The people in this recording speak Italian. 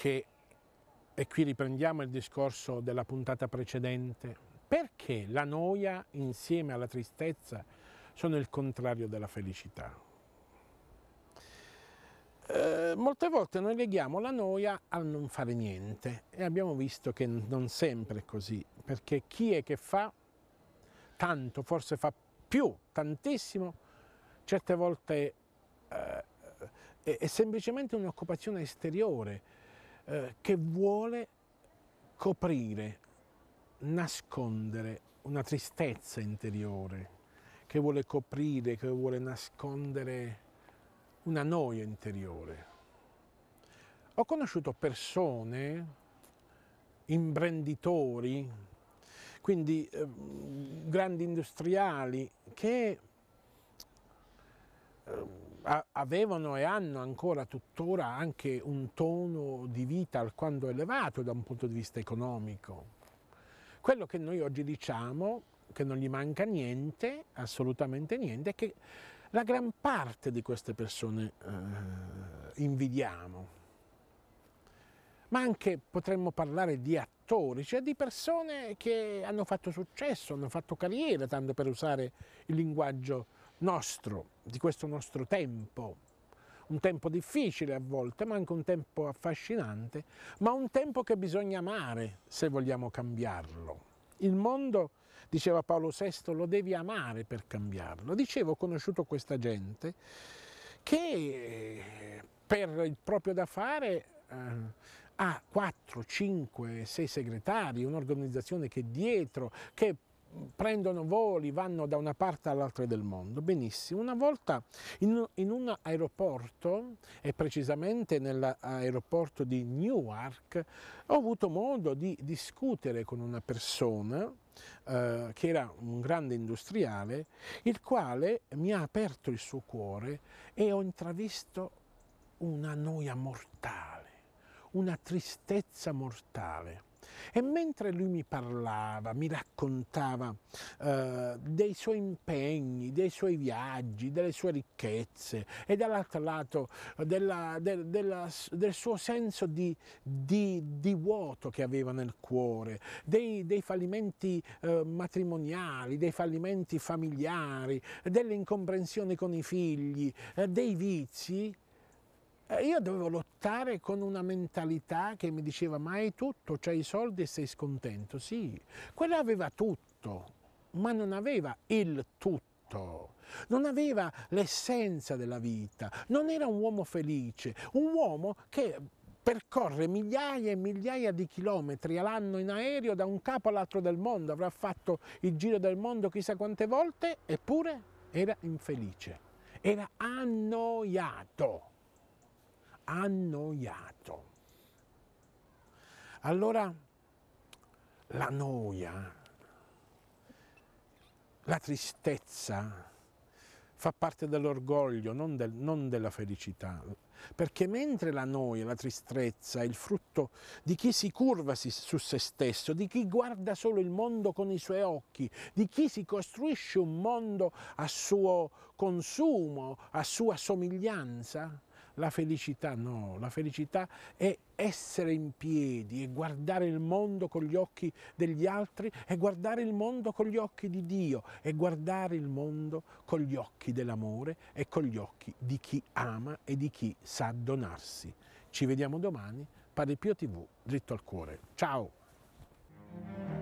che, e qui riprendiamo il discorso della puntata precedente, perché la noia insieme alla tristezza sono il contrario della felicità? Eh, molte volte noi leghiamo la noia al non fare niente e abbiamo visto che non sempre è così, perché chi è che fa tanto, forse fa più, tantissimo, certe volte eh, è, è semplicemente un'occupazione esteriore, eh, che vuole coprire, nascondere una tristezza interiore, che vuole coprire, che vuole nascondere una noia interiore. Ho conosciuto persone, imprenditori, quindi eh, grandi industriali che eh, avevano e hanno ancora tuttora anche un tono di vita alquanto elevato da un punto di vista economico. Quello che noi oggi diciamo, che non gli manca niente, assolutamente niente, è che la gran parte di queste persone eh, invidiamo. Ma anche potremmo parlare di attori, cioè di persone che hanno fatto successo, hanno fatto carriera, tanto per usare il linguaggio nostro, di questo nostro tempo, un tempo difficile a volte, ma anche un tempo affascinante, ma un tempo che bisogna amare se vogliamo cambiarlo. Il mondo, diceva Paolo VI, lo devi amare per cambiarlo. Dicevo, ho conosciuto questa gente che per il proprio da fare eh, ha 4, 5, 6 segretari, un'organizzazione che è dietro, che prendono voli, vanno da una parte all'altra del mondo. Benissimo, una volta in, in un aeroporto, e precisamente nell'aeroporto di Newark, ho avuto modo di discutere con una persona eh, che era un grande industriale, il quale mi ha aperto il suo cuore e ho intravisto una noia mortale, una tristezza mortale e mentre lui mi parlava, mi raccontava eh, dei suoi impegni, dei suoi viaggi, delle sue ricchezze e dall'altro lato eh, della, de, della, del suo senso di, di, di, vuoto che aveva nel cuore, dei, dei fallimenti eh, matrimoniali, dei fallimenti familiari, delle incomprensioni con i figli, eh, dei vizi, eh, io dovevo lottare con una mentalità che mi diceva ma hai tutto, c'hai i soldi e sei scontento. Sì, quella aveva tutto, ma non aveva il tutto. Non aveva l'essenza della vita, non era un uomo felice, un uomo che percorre migliaia e migliaia di chilometri all'anno in aereo da un capo all'altro del mondo, avrà fatto il giro del mondo chissà quante volte, eppure era infelice, era annoiato annoiato. Allora la noia, la tristezza fa parte dell'orgoglio, non, del, non, della felicità, perché mentre la noia, la tristezza è il frutto di chi si curva su se stesso, di chi guarda solo il mondo con i suoi occhi, di chi si costruisce un mondo a suo consumo, a sua somiglianza, la felicità no, la felicità è essere in piedi e guardare il mondo con gli occhi degli altri e guardare il mondo con gli occhi di Dio e guardare il mondo con gli occhi dell'amore e con gli occhi di chi ama e di chi sa donarsi. Ci vediamo domani, Padre Pio TV, dritto al cuore. Ciao!